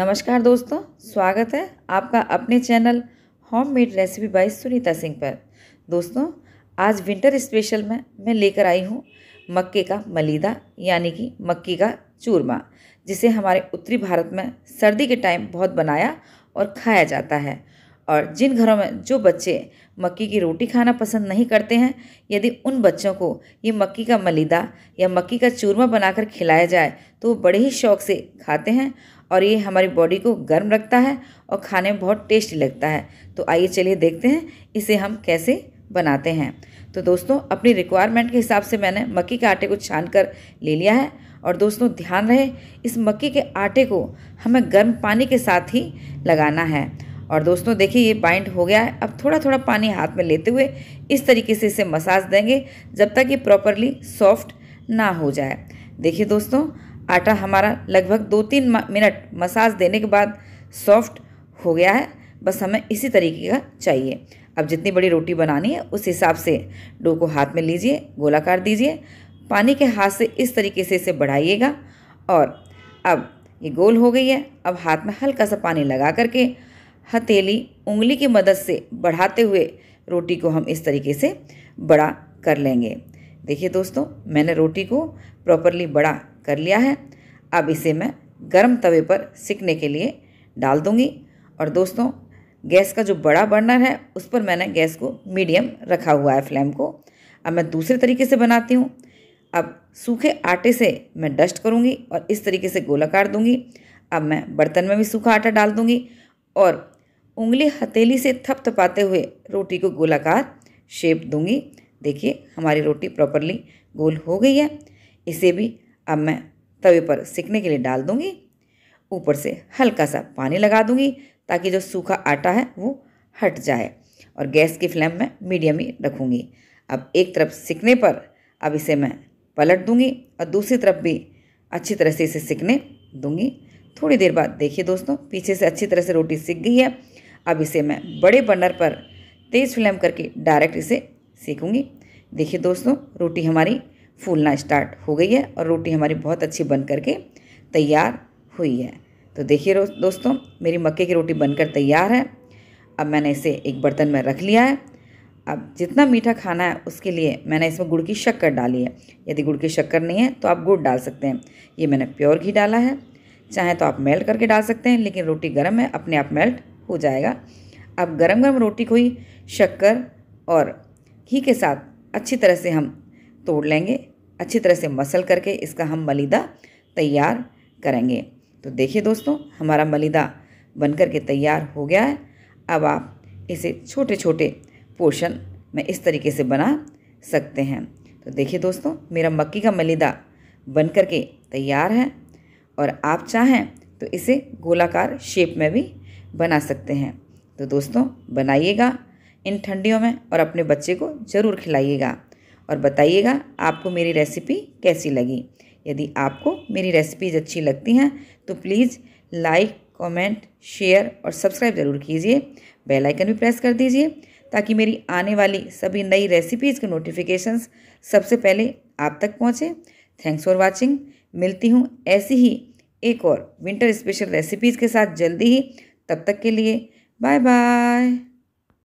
नमस्कार दोस्तों स्वागत है आपका अपने channel home made recipe by Sunita Singh पर दोस्तों आज विंटर स्पेशल में मैं लेकर आई हूँ मक्के का मलीदा यानी कि मक्की का चूरमा जिसे हमारे उत्तरी भारत में सर्दी के टाइम बहुत बनाया और खाया जाता है और जिन घरों में जो बच्चे मक्की की रोटी खाना पसंद नहीं करते हैं यदि उन बच्चों को ये मक्की का मलीदा या मक्की का चूरमा बनाकर खिलाया जाए तो वो बड़े ही शौक से खाते हैं और ये हमारी बॉडी को गर्म रखता है और खाने में बहुत टेस्टी लगता है तो आइए चलिए देखते हैं इसे हम कैसे बनाते हैं तो दोस्तों अपनी रिक्वायरमेंट के हिसाब से मैंने मक्की के आटे को छान कर ले लिया है और दोस्तों ध्यान रहे इस मक्की के आटे को हमें गर्म पानी के साथ ही लगाना है और दोस्तों देखिए ये बाइंड हो गया है अब थोड़ा थोड़ा पानी हाथ में लेते हुए इस तरीके से इसे मसाज देंगे जब तक ये प्रॉपरली सॉफ्ट ना हो जाए देखिए दोस्तों आटा हमारा लगभग दो तीन मिनट मसाज देने के बाद सॉफ्ट हो गया है बस हमें इसी तरीके का चाहिए अब जितनी बड़ी रोटी बनानी है उस हिसाब से डो को हाथ में लीजिए गोलाकार दीजिए पानी के हाथ से इस तरीके से इसे बढ़ाइएगा और अब ये गोल हो गई है अब हाथ में हल्का सा पानी लगा करके हथेली उंगली की मदद से बढ़ाते हुए रोटी को हम इस तरीके से बड़ा कर लेंगे देखिए दोस्तों मैंने रोटी को प्रॉपरली बड़ा कर लिया है अब इसे मैं गर्म तवे पर सिकने के लिए डाल दूँगी और दोस्तों गैस का जो बड़ा बर्नर है उस पर मैंने गैस को मीडियम रखा हुआ है फ्लेम को अब मैं दूसरे तरीके से बनाती हूँ अब सूखे आटे से मैं डस्ट करूँगी और इस तरीके से गोलाकार दूँगी अब मैं बर्तन में भी सूखा आटा डाल दूँगी और उंगली हथेली से थपथपाते हुए रोटी को गोलाकार शेप दूँगी देखिए हमारी रोटी प्रॉपरली गोल हो गई है इसे भी अब मैं तवे पर सिकने के लिए डाल दूँगी ऊपर से हल्का सा पानी लगा दूँगी ताकि जो सूखा आटा है वो हट जाए और गैस की फ्लेम मैं मीडियम ही रखूँगी अब एक तरफ सिकने पर अब इसे मैं पलट दूँगी और दूसरी तरफ भी अच्छी तरह से इसे सिकने दूँगी थोड़ी देर बाद देखिए दोस्तों पीछे से अच्छी तरह से रोटी सिक गई है अब इसे मैं बड़े बर्नर पर तेज़ फ्लेम करके डायरेक्ट इसे सेकूँगी देखिए दोस्तों रोटी हमारी फूलना स्टार्ट हो गई है और रोटी हमारी बहुत अच्छी बन करके तैयार हुई है तो देखिए दोस्तों मेरी मक्के की रोटी बनकर तैयार है अब मैंने इसे एक बर्तन में रख लिया है अब जितना मीठा खाना है उसके लिए मैंने इसमें गुड़ की शक्कर डाली है यदि गुड़ की शक्कर नहीं है तो आप गुड़ डाल सकते हैं ये मैंने प्योर घी डाला है चाहे तो आप मेल्ट करके डाल सकते हैं लेकिन रोटी गर्म है अपने आप मेल्ट हो जाएगा अब गर्म गर्म रोटी को ही शक्कर और घी के साथ अच्छी तरह से हम तोड़ लेंगे अच्छी तरह से मसल करके इसका हम मलिदा तैयार करेंगे तो देखिए दोस्तों हमारा मलिदा बन कर के तैयार हो गया है अब आप इसे छोटे छोटे पोर्शन में इस तरीके से बना सकते हैं तो देखिए दोस्तों मेरा मक्की का मलिदा बन कर के तैयार है और आप चाहें तो इसे गोलाकार शेप में भी बना सकते हैं तो दोस्तों बनाइएगा इन ठंडियों में और अपने बच्चे को ज़रूर खिलाइएगा और बताइएगा आपको मेरी रेसिपी कैसी लगी यदि आपको मेरी रेसिपीज़ अच्छी लगती हैं तो प्लीज़ लाइक कमेंट, शेयर और सब्सक्राइब ज़रूर कीजिए बेल आइकन भी प्रेस कर दीजिए ताकि मेरी आने वाली सभी नई रेसिपीज़ के नोटिफिकेशंस सबसे पहले आप तक पहुँचे थैंक्स फॉर वॉचिंग मिलती हूँ ऐसी ही एक और विंटर स्पेशल रेसिपीज़ के साथ जल्दी ही तब तक के लिए बाय बाय